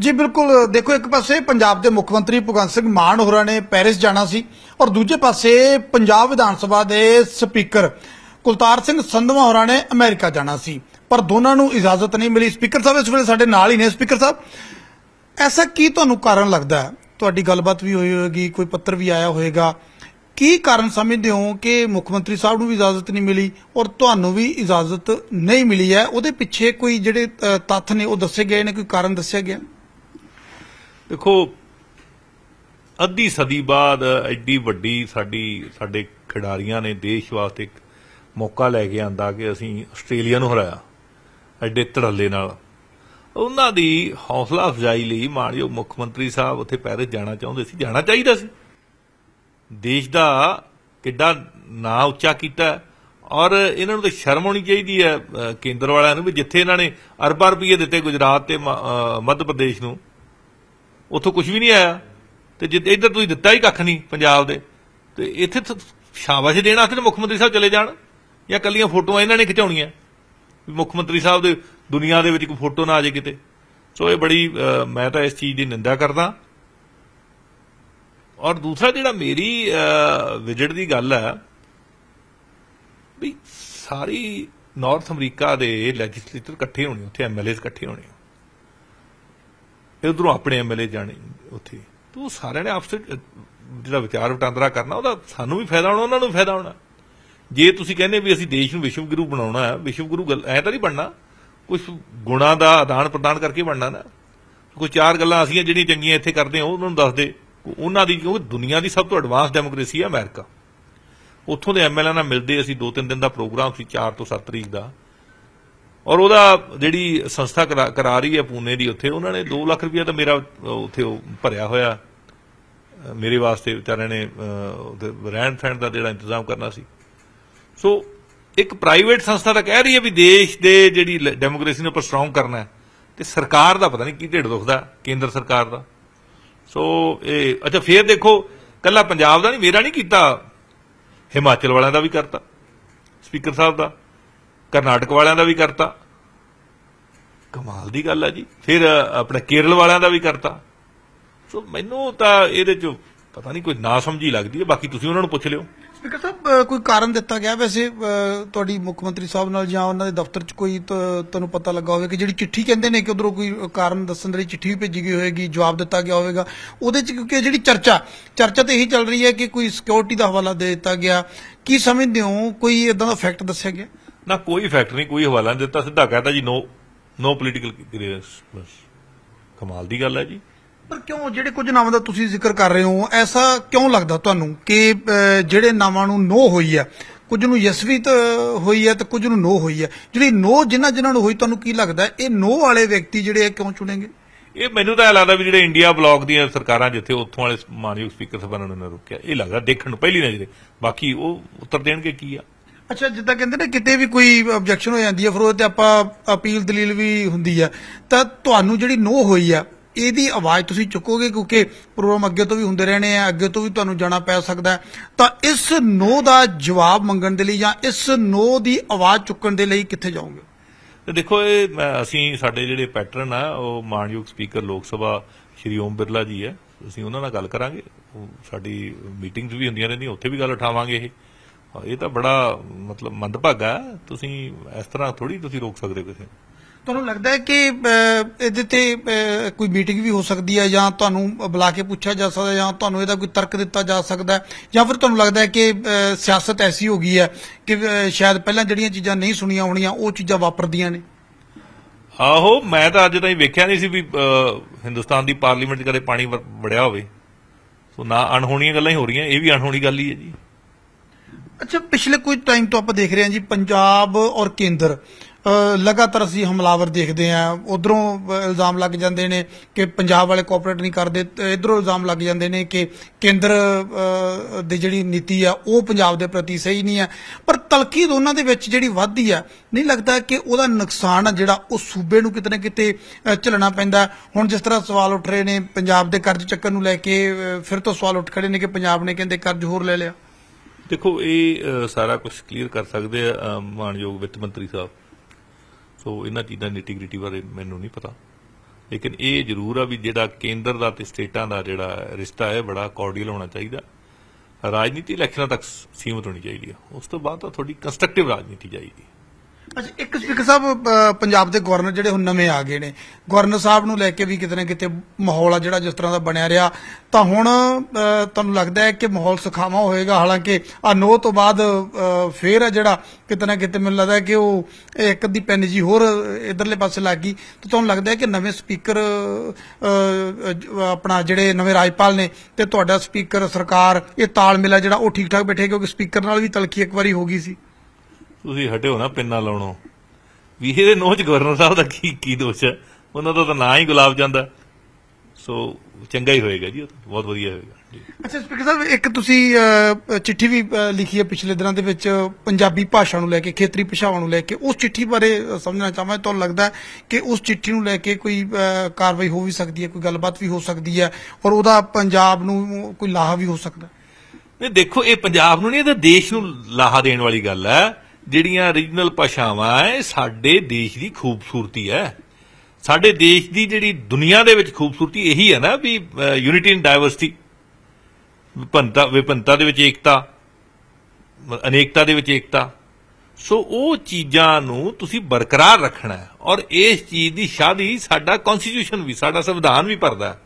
ਜੀ ਬਿਲਕੁਲ ਦੇਖੋ ਇੱਕ ਪਾਸੇ ਪੰਜਾਬ ਦੇ ਮੁੱਖ ਮੰਤਰੀ ਭਗਵੰਤ ਸਿੰਘ ਮਾਨ ਹੋਰਾਂ ਨੇ ਪੈਰਿਸ ਜਾਣਾ ਸੀ ਔਰ ਦੂਜੇ ਪਾਸੇ ਪੰਜਾਬ ਵਿਧਾਨ ਸਭਾ ਦੇ ਸਪੀਕਰ ਕੁਲਤਾਰ ਸਿੰਘ ਸੰਧਵਾ ਹੋਰਾਂ ਨੇ ਅਮਰੀਕਾ ਜਾਣਾ ਸੀ ਪਰ ਦੋਨਾਂ ਨੂੰ ਇਜਾਜ਼ਤ ਨਹੀਂ ਮਿਲੀ ਸਪੀਕਰ ਸਾਹਿਬ ਇਸ ਵੇਲੇ ਸਾਡੇ ਨਾਲ ਹੀ ਨੇ ਸਪੀਕਰ ਸਾਹਿਬ ਐਸਾ ਕੀ ਤੁਹਾਨੂੰ ਕਾਰਨ ਲੱਗਦਾ ਤੁਹਾਡੀ ਗੱਲਬਾਤ ਵੀ ਹੋਈ ਹੋਵੇਗੀ ਕੋਈ ਪੱਤਰ ਵੀ ਆਇਆ ਹੋਵੇਗਾ ਕੀ ਕਾਰਨ ਸਮਝਦੇ ਹੋ ਕਿ ਮੁੱਖ ਮੰਤਰੀ ਸਾਹਿਬ ਨੂੰ ਵੀ ਇਜਾਜ਼ਤ ਨਹੀਂ ਮਿਲੀ ਔਰ ਤੁਹਾਨੂੰ ਵੀ ਇਜਾਜ਼ਤ ਨਹੀਂ ਮਿਲੀ ਹੈ ਉਹਦੇ ਪਿੱਛੇ ਕੋਈ ਜਿਹੜੇ ਤੱਥ ਨੇ ਉਹ ਦੱਸੇ ਗਏ ਨੇ ਕੋਈ ਕਾਰਨ ਦੱਸਿਆ ਗਿਆ ਦੇਖੋ ਅੱਧੀ ਸਦੀ ਬਾਅਦ ਐਡੀ ਵੱਡੀ ਸਾਡੀ ਸਾਡੇ ਖਿਡਾਰੀਆਂ ਨੇ ਦੇਸ਼ ਵਾਸਤੇ ਇੱਕ ਮੌਕਾ ਲੈ ਕੇ ਆਂਦਾ ਕਿ ਅਸੀਂ ਆਸਟ੍ਰੇਲੀਆ ਨੂੰ ਹਰਾਇਆ ਐਡੇ ਤੜੱਲੇ ਨਾਲ ਉਹਨਾਂ ਦੀ ਹੌਸਲਾ ਅਫਜ਼ਾਈ ਲਈ ਮਾਨਯੋਗ ਮੁੱਖ ਮੰਤਰੀ ਸਾਹਿਬ ਉੱਥੇ ਪੈਰੇ ਜਾਣਾ ਚਾਹੁੰਦੇ ਸੀ ਜਾਣਾ ਚਾਹੀਦਾ ਸੀ ਦੇਸ਼ ਦਾ ਕਿੱਡਾ ਨਾਂ ਉੱਚਾ ਕੀਤਾ ਔਰ ਇਹਨਾਂ ਨੂੰ ਤਾਂ ਸ਼ਰਮ ਹੋਣੀ ਚਾਹੀਦੀ ਹੈ ਕੇਂਦਰ ਵਾਲਿਆਂ ਨੂੰ ਵੀ ਜਿੱਥੇ ਇਹਨਾਂ ਨੇ ਅਰਬਾਂ ਰੁਪਏ ਦਿੱਤੇ ਗੁਜਰਾਤ ਤੇ ਮੱਧ ਪ੍ਰਦੇਸ਼ ਨੂੰ ਉੱਥੋਂ ਕੁਝ ਵੀ ਨਹੀਂ ਆਇਆ ਤੇ ਜਿੱਦ ਇੱਧਰ ਤੁਸੀਂ ਦਿੱਤਾ ਹੀ ਕੱਖ ਨਹੀਂ ਪੰਜਾਬ ਦੇ ਤੇ ਇੱਥੇ ਸ਼ਾਬਾਸ਼ ਦੇਣਾ ਤੇ ਮੁੱਖ ਮੰਤਰੀ ਸਾਹਿਬ ਚਲੇ ਜਾਣ ਜਾਂ ਕੱਲੀਆਂ ਫੋਟੋਆਂ ਇਹਨਾਂ ਨੇ ਖਿਚਾਉਣੀਆਂ ਮੁੱਖ ਮੰਤਰੀ ਸਾਹਿਬ ਦੇ ਦੁਨੀਆ ਦੇ ਵਿੱਚ ਕੋਈ ਫੋਟੋ ਨਾ ਆ ਜੇ ਕਿਤੇ ਸੋ ਇਹ ਬੜੀ ਮੈਂ ਤਾਂ ਇਸ ਚੀਜ਼ ਦੀ ਨਿੰਦਾ ਕਰਦਾ ਔਰ ਦੂਸਰਾ ਜਿਹੜਾ ਮੇਰੀ ਵਿਜਿਟ ਦੀ ਗੱਲ ਹੈ ਵੀ ਸਾਰੀ ਨਾਰਥ ਅਮਰੀਕਾ ਦੇ ਲੈਜਿਸਲੇਟਰ ਇਕੱਠੇ ਹੋਣੇ ਉੱਥੇ ਐਮਐਲਏਸ ਇਕੱਠੇ ਹੋਣੇ ਇਧਰੋਂ ਆਪਣੇ ਐਮਐਲਏ ਜਾਣੇ ਉੱਥੇ ਤੂੰ ਸਾਰਿਆਂ ਨੇ ਆਪਸ ਜਿਹੜਾ ਵਿਚਾਰ ਵਟਾਂਦਰਾ ਕਰਨਾ ਉਹਦਾ ਸਾਨੂੰ ਵੀ ਫਾਇਦਾ ਹੋਣਾ ਉਹਨਾਂ ਨੂੰ ਫਾਇਦਾ ਹੋਣਾ ਜੇ ਤੁਸੀਂ ਕਹਿੰਦੇ ਵੀ ਅਸੀਂ ਦੇਸ਼ ਨੂੰ ਵਿਸ਼ਵ ਗੁਰੂ ਬਣਾਉਣਾ ਹੈ ਵਿਸ਼ਵ ਗੁਰੂ ਗੱਲ ਐ ਤਾਂ ਨਹੀਂ ਬਣਨਾ ਕੁਝ ਗੁਣਾ ਦਾ ਆਦਾਨ ਪ੍ਰਦਾਨ ਕਰਕੇ ਬਣਨਾ ਨਾ ਕੋਈ ਚਾਰ ਗੱਲਾਂ ਅਸੀਂ ਜਿਹੜੀਆਂ ਚੰਗੀਆਂ ਇੱਥੇ ਕਰਦੇ ਹਾਂ ਉਹਨਾਂ ਨੂੰ ਦੱਸ ਦੇ ਉਹਨਾਂ ਦੀ ਕਿਉਂਕਿ ਦੁਨੀਆ ਦੀ ਸਭ ਤੋਂ ਐਡਵਾਂਸ ਡੈਮੋਕ੍ਰੇਸੀ ਹੈ ਅਮਰੀਕਾ ਉੱਥੋਂ ਦੇ ਐਮਐਲਏ ਨਾਲ ਮਿਲਦੇ ਅਸੀਂ 2-3 ਦਿਨ ਦਾ ਪ੍ਰੋਗਰਾਮ ਸੀ 4 ਤੋਂ 7 ਤਰੀਕ ਦਾ ਔਰ ਉਹਦਾ ਜਿਹੜੀ ਸੰਸਥਾ ਕਰਾ ਰਹੀ ਹੈ ਪੂਨੇ ਦੀ ਉੱਥੇ ਉਹਨਾਂ ਨੇ 2 ਲੱਖ ਰੁਪਇਆ ਤਾਂ ਮੇਰਾ ਉੱਥੇ ਉਹ ਭਰਿਆ ਹੋਇਆ ਮੇਰੇ ਵਾਸਤੇ ਵਿਚਾਰੇ ਨੇ ਰਹਿਣ ਸਹਿਣ ਦਾ ਜਿਹੜਾ ਇੰਤਜ਼ਾਮ ਕਰਨਾ ਸੀ ਸੋ ਇੱਕ ਪ੍ਰਾਈਵੇਟ ਸੰਸਥਾ ਤਾਂ ਕਹਿ ਰਹੀ ਹੈ ਵੀ ਦੇਸ਼ ਦੇ ਜਿਹੜੀ ਡੈਮੋਕ੍ਰੇਸੀ ਨੂੰ ਸਟਰੋਂਗ ਕਰਨਾ ਹੈ ਤੇ ਸਰਕਾਰ ਦਾ ਪਤਾ ਨਹੀਂ ਕੀ ਢਿੱਡ ਦੁਖਦਾ ਕੇਂਦਰ ਸਰਕਾਰ ਦਾ ਸੋ ਇਹ ਅੱਛਾ ਫੇਰ ਦੇਖੋ ਕੱਲਾ ਪੰਜਾਬ ਦਾ ਨਹੀਂ ਮੇਰਾ ਨਹੀਂ ਕੀਤਾ ਹਿਮਾਚਲ ਵਾਲਿਆਂ ਦਾ ਵੀ ਕਰਤਾ ਸਪੀਕਰ ਸਾਹਿਬ ਦਾ ਕਰਨਾਟਕ ਵਾਲਿਆਂ ਦਾ ਵੀ ਕਰਤਾ ਕਮਾਲ ਦੀ ਗੱਲ ਆ ਜੀ ਫਿਰ ਆਪਣੇ ਕੇਰਲ ਵਾਲਿਆਂ ਦਾ ਵੀ ਕਰਤਾ ਸੋ ਮੈਨੂੰ ਤਾਂ ਇਹਦੇ ਚ ਪਤਾ ਨਹੀਂ ਕੋਈ ਨਾ ਸਮਝੀ ਲੱਗਦੀ ਹੈ ਬਾਕੀ ਤੁਸੀਂ ਉਹਨਾਂ ਨੂੰ ਪੁੱਛ ਲਿਓ ਸਪੀਕਰ ਸਾਹਿਬ ਕੋਈ ਕਾਰਨ ਦਿੱਤਾ ਗਿਆ ਵੈਸੇ ਤੁਹਾਡੀ ਮੁੱਖ ਮੰਤਰੀ ਸਾਹਿਬ ਨਾਲ ਜਾਂ ਉਹਨਾਂ ਦੇ ਦਫ਼ਤਰ 'ਚ ਕੋਈ ਤੁਹਾਨੂੰ ਪਤਾ ਲੱਗਾ ਹੋਵੇ ਕਿ ਜਿਹੜੀ ਚਿੱਠੀ ਕਹਿੰਦੇ ਨੇ ਕਿ ਉਧਰੋਂ ਕੋਈ ਕਾਰਨ ਦੱਸਣ ਲਈ ਚਿੱਠੀ ਭੇਜੀ ਗਈ ਹੋਵੇਗੀ ਜਵਾਬ ਦਿੱਤਾ ਗਿਆ ਹੋਵੇਗਾ ਉਹਦੇ 'ਚ ਕਿਉਂਕਿ ਜਿਹੜੀ ਚਰਚਾ ਚਰਚਾ ਤੇ ਇਹੀ ਚੱਲ ਰਹੀ ਹੈ ਕਿ ਕੋਈ ਸਿਕਿਉਰਿਟੀ ਦਾ ਹਵਾਲਾ ਦੇ ਦਿੱਤਾ ਗਿਆ ਕੀ ਸਮਝਦੇ ਹੋ ਕੋਈ ਇਦਾਂ ਦਾ ਫੈਕਟ ਦੱਸਿਆ ਗਿਆ ਨਾ ਕੋਈ ਫੈਕਟ ਨਹੀਂ ਕੋਈ ਹਵਾਲਾ ਨਹੀਂ ਦਿੱਤਾ ਸਿੱਧਾ ਕਹਤਾ ਜੀ ਨੋ ਨੋ ਪੋਲੀਟੀਕਲ ਕਰੀਅਰ ਬਸ ਕਮਾਲ ਦੀ ਗੱਲ ਹੈ ਜੀ ਪਰ ਕਿਉਂ ਜਿਹੜੇ ਕੁਝ ਨਾਮਾਂ ਦਾ ਤੁਸੀਂ ਜ਼ਿਕਰ ਕਰ ਰਹੇ ਹੋ ਐਸਾ ਕਿਉਂ ਲੱਗਦਾ ਤੁਹਾਨੂੰ ਕਿ ਜਿਹੜੇ ਨਾਵਾਂ ਨੂੰ ਨੋ ਹੋਈ ਹੈ ਕੁਝ ਨੂੰ ਯਸ ਵੀ ਹੋਈ ਹੈ ਤੇ ਕੁਝ ਨੂੰ ਨੋ ਹੋਈ ਹੈ ਜਿਹੜੀ ਨੋ ਜਿਨ੍ਹਾਂ ਜਿਨ੍ਹਾਂ ਨੂੰ ਹੋਈ ਤੁਹਾਨੂੰ ਕੀ ਲੱਗਦਾ ਇਹ ਨੋ ਵਾਲੇ ਵਿਅਕਤੀ ਜਿਹੜੇ ਕਿਉਂ ਚੁਣੇਗੇ ਇਹ ਮੈਨੂੰ ਤਾਂ ਲੱਗਦਾ ਵੀ ਜਿਹੜੇ ਇੰਡੀਆ ਬਲੌਕ ਦੀਆਂ ਸਰਕਾਰਾਂ ਜਿੱਥੇ ਉੱਥੋਂ ਵਾਲੇ ਮਾਨਯੋਗ ਸਪੀਕਰ ਸਭਾ ਨੇ ਰੁਕਿਆ ਇਹ ਲੱਗਦਾ ਦੇਖਣ ਨੂੰ ਪਹਿਲੀ ਨਜ਼ਰੇ ਬਾਕੀ ਉਹ ਉੱਤਰ ਦੇਣਗੇ ਕੀ ਆ ਅੱਛਾ ਜਿੱਦਾਂ ਕਹਿੰਦੇ ਨੇ ਕਿਤੇ ਵੀ ਕੋਈ ਆਬਜੈਕਸ਼ਨ ਹੋ ਜਾਂਦੀ ਹੈ ਫਿਰ ਉਹ ਤੇ ਆਪਾਂ ਅਪੀਲ ਦਲੀਲ ਵੀ ਹੁੰਦੀ ਆ ਤਾਂ ਤੁਹਾਨੂੰ ਜਿਹੜੀ ਨੋ ਹੋਈ ਆ ਇਹਦੀ ਆਵਾਜ਼ ਤੁਸੀਂ ਚੁੱਕੋਗੇ ਕਿਉਂਕਿ ਪ੍ਰੋਗਰਾਮ ਅੱਗੇ ਤੋਂ ਵੀ ਹੁੰਦੇ ਰਹਿਣੇ ਆ ਅੱਗੇ ਤੋਂ ਵੀ ਤੁਹਾਨੂੰ ਜਾਣਾ ਪੈ ਸਕਦਾ ਤਾਂ ਇਸ ਨੋ ਦਾ ਜਵਾਬ ਮੰਗਣ ਦੇ ਲਈ ਜਾਂ ਇਸ ਨੋ ਦੀ ਆਵਾਜ਼ ਚੁੱਕਣ ਦੇ ਲਈ ਕਿੱਥੇ ਜਾਓਗੇ ਤੇ ਦੇਖੋ ਇਹ ਅਸੀਂ ਸਾਡੇ ਜਿਹੜੇ ਪੈਟਰਨ ਆ ਉਹ ਮਾਨਯੋਗ ਸਪੀਕਰ ਲੋਕ ਸਭਾ ਸ਼੍ਰੀ ਓਮ ਬਿਰਲਾ ਜੀ ਹੈ ਅਸੀਂ ਉਹਨਾਂ ਨਾਲ ਗੱਲ ਕਰਾਂਗੇ ਸਾਡੀ ਮੀਟਿੰਗਸ ਵੀ ਹੁੰਦੀਆਂ ਰਹਿੰਦੀਆਂ ਉੱਥੇ ਵੀ ਗੱਲ ਉਠਾਵਾਂਗੇ ਇਹ ਇਹ ਤਾਂ ਬੜਾ ਮਤਲਬ ਮੰਦਭਾਗਾ ਤੁਸੀਂ ਇਸ ਤਰ੍ਹਾਂ ਥੋੜੀ ਤੁਸੀਂ ਰੋਕ ਸਕਦੇ ਕਿਸੇ ਤੁਹਾਨੂੰ ਲੱਗਦਾ ਹੈ ਕਿ ਇਹਦੇ ਤੇ ਕੋਈ ਮੀਟਿੰਗ ਵੀ ਹੋ ਸਕਦੀ ਹੈ ਜਾਂ ਤੁਹਾਨੂੰ ਬੁਲਾ ਕੇ ਪੁੱਛਿਆ ਜਾ ਸਕਦਾ ਜਾਂ ਤੁਹਾਨੂੰ ਇਹਦਾ ਕੋਈ ਤਰਕ ਦਿੱਤਾ ਜਾ ਸਕਦਾ ਜਾਂ ਫਿਰ ਤੁਹਾਨੂੰ ਲੱਗਦਾ ਹੈ ਕਿ ਸਿਆਸਤ ਐਸੀ ਹੋ ਗਈ ਹੈ ਕਿ ਸ਼ਾਇਦ ਪਹਿਲਾਂ ਜਿਹੜੀਆਂ ਚੀਜ਼ਾਂ ਨਹੀਂ ਸੁਣੀਆਂ ਹੋਣੀਆਂ ਉਹ ਚੀਜ਼ਾਂ ਵਾਪਰਦੀਆਂ ਨੇ ਆਹੋ ਮੈਂ ਤਾਂ ਅੱਜ ਤਾਈਂ ਵੇਖਿਆ ਨਹੀਂ ਸੀ ਵੀ ਹਿੰਦੁਸਤਾਨ ਦੀ ਪਾਰਲੀਮੈਂਟ 'ਚ ਕਦੇ ਪਾਣੀ ਵੜਿਆ ਹੋਵੇ ਸੋ ਨਾ ਅਣਹੋਣੀਆਂ ਗੱਲਾਂ ਹੀ ਹੋ ਰਹੀਆਂ ਇਹ ਵੀ ਅਣਹੋਣੀ ਗੱਲ ਹੀ ਹੈ ਜੀ ਅੱਛਾ ਪਿਛਲੇ ਕੁਝ ਟਾਈਮ ਤੋਂ ਆਪਾਂ ਦੇਖ ਰਹੇ ਹਾਂ ਜੀ ਪੰਜਾਬ ਔਰ ਕੇਂਦਰ ਲਗਾਤਾਰ ਅਸੀਂ ਹਮਲਾਵਰ ਦੇਖਦੇ ਆਂ ਉਧਰੋਂ ਇਲਜ਼ਾਮ ਲੱਗ ਜਾਂਦੇ ਨੇ ਕਿ ਪੰਜਾਬ ਵਾਲੇ ਕੋਆਪਰੇਟ ਨਹੀਂ ਕਰਦੇ ਇਧਰੋਂ ਇਲਜ਼ਾਮ ਲੱਗ ਜਾਂਦੇ ਨੇ ਕਿ ਕੇਂਦਰ ਦੀ ਜਿਹੜੀ ਨੀਤੀ ਆ ਉਹ ਪੰਜਾਬ ਦੇ ਪ੍ਰਤੀ ਸਹੀ ਨਹੀਂ ਆ ਪਰ ਤਲਕੀ ਦੋਨਾਂ ਦੇ ਵਿੱਚ ਜਿਹੜੀ ਵਾਧੀ ਆ ਨਹੀਂ ਲੱਗਦਾ ਕਿ ਉਹਦਾ ਨੁਕਸਾਨ ਆ ਜਿਹੜਾ ਉਹ ਸੂਬੇ ਨੂੰ ਕਿਤੇ ਨਾ ਕਿਤੇ ਝੱਲਣਾ ਪੈਂਦਾ ਹੁਣ ਜਿਸ ਤਰ੍ਹਾਂ ਸਵਾਲ ਉੱਠ ਰਹੇ ਨੇ ਪੰਜਾਬ ਦੇ ਕਰਜ਼ ਚੱਕਰ ਨੂੰ ਲੈ ਕੇ ਫਿਰ ਤੋਂ ਸਵਾਲ ਉੱਠ ਖੜੇ ਨੇ ਕਿ ਪੰਜਾਬ ਨੇ ਕਹਿੰਦੇ ਕਰਜ਼ ਹੋਰ ਲੈ ਲਿਆ ਦੇਖੋ ਇਹ ਸਾਰਾ ਕੁਝ ਕਲੀਅਰ ਕਰ ਸਕਦੇ ਆ ਮਾਨਯੋਗ ਵਿੱਤ ਮੰਤਰੀ ਸਾਹਿਬ ਸੋ ਇਹਨਾਂ ਚੀਜ਼ਾਂ ਨੀਟੀਗ੍ਰਿਟੀ ਬਾਰੇ ਮੈਨੂੰ ਨਹੀਂ ਪਤਾ ਲੇਕਿਨ ਇਹ ਜ਼ਰੂਰ ਆ ਵੀ ਜਿਹੜਾ ਕੇਂਦਰ ਦਾ ਤੇ ਸਟੇਟਾਂ ਦਾ ਜਿਹੜਾ ਰਿਸ਼ਤਾ ਹੈ ਬੜਾ ਕੋਰਡੀਅਲ ਹੋਣਾ ਚਾਹੀਦਾ ਰਾਜਨੀਤੀ ਇਲੈਕਸ਼ਨਾਂ ਤੱਕ ਸੀਮਤ ਹੋਣੀ ਚਾਹੀਦੀ ਹੈ ਉਸ ਤੋਂ ਬਾਅਦ ਤਾਂ ਤੁਹਾਡੀ ਕੰਸਟਰਕਟਿਵ ਰਾਜਨੀਤੀ ਚਾਹੀਦੀ ਅੱਛਾ ਇੱਕ ਸਪੀਕਰ ਸਾਹਿਬ ਪੰਜਾਬ ਦੇ ਗਵਰਨਰ ਜਿਹੜੇ ਹੁਣ ਨਵੇਂ ਆ ਗਏ ਨੇ ਗਵਰਨਰ ਸਾਹਿਬ ਨੂੰ ਲੈ ਕੇ ਵੀ ਕਿਤੇ ਨਾ ਕਿਤੇ ਮਾਹੌਲ ਆ ਜਿਹੜਾ ਜਿਸ ਤਰ੍ਹਾਂ ਦਾ ਬਣਿਆ ਰਿਹਾ ਤਾਂ ਹੁਣ ਤੁਹਾਨੂੰ ਲੱਗਦਾ ਹੈ ਕਿ ਮਾਹੌਲ ਸੁਖਾਵਾ ਹੋਏਗਾ ਹਾਲਾਂਕਿ ਆ ਨੋ ਤੋਂ ਬਾਅਦ ਫੇਰ ਆ ਜਿਹੜਾ ਕਿਤੇ ਨਾ ਕਿਤੇ ਮੈਨੂੰ ਲੱਗਦਾ ਕਿ ਉਹ ਇੱਕ ਦੀ ਪੈਨ ਜੀ ਹੋਰ ਇਧਰਲੇ ਪਾਸੇ ਲੱਗ ਗਈ ਤਾਂ ਤੁਹਾਨੂੰ ਲੱਗਦਾ ਹੈ ਕਿ ਨਵੇਂ ਸਪੀਕਰ ਆਪਣਾ ਜਿਹੜੇ ਨਵੇਂ ਰਾਜਪਾਲ ਨੇ ਤੇ ਤੁਹਾਡਾ ਸਪੀਕਰ ਸਰਕਾਰ ਇਹ ਤਾਲਮੇਲ ਜਿਹੜਾ ਉਹ ਠੀਕ ਠਾਕ ਬੈਠੇ ਕਿਉਂਕਿ ਸਪੀਕਰ ਨਾਲ ਵੀ ਤਲਖੀ ਇੱਕ ਵਾਰੀ ਹੋ ਗਈ ਸੀ ਤੁਸੀਂ ਹਟਿਓ ਨਾ ਪਿੰਨਾ ਲਾਉਣੋਂ ਵੀ ਇਹਦੇ ਨੋਹ ਚ ਗਵਰਨਰ ਸਾਹਿਬ ਦਾ ਕੀ ਕੀ ਦੋਸ਼ ਹੈ ਉਹਨਾਂ ਦਾ ਤਾਂ ਨਾਂ ਹੀ ਗੁਲਾਬ ਜਾਂਦਾ ਸੋ ਚੰਗਾ ਹੀ ਹੋਏਗਾ ਜੀ ਬਹੁਤ ਵਧੀਆ ਹੋਏਗਾ ਜੀ ਅੱਛਾ ਸਪੀਕਰ ਸਾਹਿਬ ਇੱਕ ਤੁਸੀਂ ਚਿੱਠੀ ਵੀ ਲਿਖੀ ਹੈ ਪਿਛਲੇ ਦਿਨਾਂ ਦੇ ਵਿੱਚ ਪੰਜਾਬੀ ਭਾਸ਼ਾ ਨੂੰ ਲੈ ਕੇ ਖੇਤਰੀ ਭਾਸ਼ਾਵਾਂ ਨੂੰ ਲੈ ਕੇ ਉਸ ਚਿੱਠੀ ਬਾਰੇ ਸਮਝਣਾ ਚਾਹਾਂ ਤੁਹਾਨੂੰ ਲੱਗਦਾ ਕਿ ਉਸ ਚਿੱਠੀ ਨੂੰ ਲੈ ਕੇ ਕੋਈ ਕਾਰਵਾਈ ਹੋ ਵੀ ਸਕਦੀ ਹੈ ਕੋਈ ਗੱਲਬਾਤ ਵੀ ਹੋ ਸਕਦੀ ਹੈ ਔਰ ਉਹਦਾ ਪੰਜਾਬ ਨੂੰ ਕੋਈ ਲਾਹਾ ਵੀ ਹੋ ਸਕਦਾ ਨਹੀਂ ਦੇਖੋ ਇਹ ਪੰਜਾਬ ਨੂੰ ਨਹੀਂ ਇਹ ਤਾਂ ਦੇਸ਼ ਨੂੰ ਲਾਹਾ ਦੇਣ ਵਾਲੀ ਗੱਲ ਹੈ ਜਿਹੜੀਆਂ ਰੀਜਨਲ ਭਾਸ਼ਾਵਾਂ ਐ ਸਾਡੇ ਦੇਸ਼ ਦੀ ਖੂਬਸੂਰਤੀ ਐ ਸਾਡੇ ਦੇਸ਼ ਦੀ ਜਿਹੜੀ ਦੁਨੀਆ ਦੇ ਵਿੱਚ ਖੂਬਸੂਰਤੀ ਇਹੀ ਹੈ ਨਾ ਵੀ ਯੂਨਿਟੀ ਇਨ ਡਾਈਵਰਸਿਟੀ ਵਿਭਿੰਨਤਾ ਵਿਭਿੰਨਤਾ ਦੇ ਵਿੱਚ ਏਕਤਾ ਅਨੇਕਤਾ ਦੇ ਵਿੱਚ ਏਕਤਾ ਸੋ ਉਹ ਚੀਜ਼ਾਂ ਨੂੰ ਤੁਸੀਂ ਬਰਕਰਾਰ ਰੱਖਣਾ ਹੈ ਔਰ ਇਸ ਚੀਜ਼ ਦੀ ਸ਼ਾਦੀ ਸਾਡਾ ਕਨਸਟੀਟਿਊਸ਼ਨ ਵੀ ਸਾਡਾ ਸੰਵਿਧਾਨ ਵੀ ਪਰਦਾ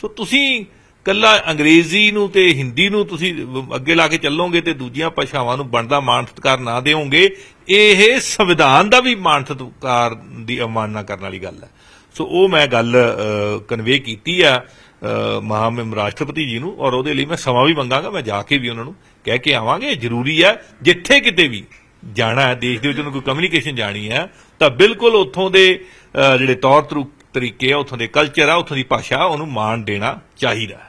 ਸੋ ਤੁਸੀਂ ਕੱਲਾ ਅੰਗਰੇਜ਼ੀ ਨੂੰ ਤੇ ਹਿੰਦੀ ਨੂੰ ਤੁਸੀਂ ਅੱਗੇ ਲਾ ਕੇ ਚੱਲੋਗੇ ਤੇ ਦੂਜੀਆਂ ਭਾਸ਼ਾਵਾਂ ਨੂੰ ਬਣਦਾ ਮਾਣ ਸਤਕਾਰ ਨਾ ਦੇਵੋਗੇ ਇਹ ਸੰਵਿਧਾਨ ਦਾ ਵੀ ਮਾਣ ਸਤਕਾਰ ਦੀ ਅਮਾਨਨਾ ਕਰਨ ਵਾਲੀ ਗੱਲ ਹੈ ਸੋ ਉਹ ਮੈਂ ਗੱਲ ਕਨਵੇ ਕੀਤੀ ਆ ਮਹਾਮਹਿਮ ਰਾਸ਼ਟਰਪਤੀ ਜੀ ਨੂੰ ਔਰ ਉਹਦੇ ਲਈ ਮੈਂ ਸਮਾਂ ਵੀ ਮੰਗਾਗਾ ਮੈਂ ਜਾ ਕੇ ਵੀ ਉਹਨਾਂ ਨੂੰ ਕਹਿ ਕੇ ਆਵਾਂਗੇ ਜ਼ਰੂਰੀ ਹੈ ਜਿੱਥੇ ਕਿਤੇ ਵੀ ਜਾਣਾ ਹੈ ਦੇਸ਼ ਦੇ ਵਿੱਚ ਉਹਨਾਂ ਕੋਈ ਕਮਿਊਨੀਕੇਸ਼ਨ ਜਾਣੀ ਹੈ ਤਾਂ ਬਿਲਕੁਲ ਉੱਥੋਂ ਦੇ ਜਿਹੜੇ ਤੌਰ ਤਰੀਕੇ ਆ ਉੱਥੋਂ ਦੇ ਕਲਚਰ ਆ ਉੱਥੋਂ ਦੀ ਭਾਸ਼ਾ ਉਹਨੂੰ ਮਾਣ ਦੇਣਾ ਚਾਹੀਦਾ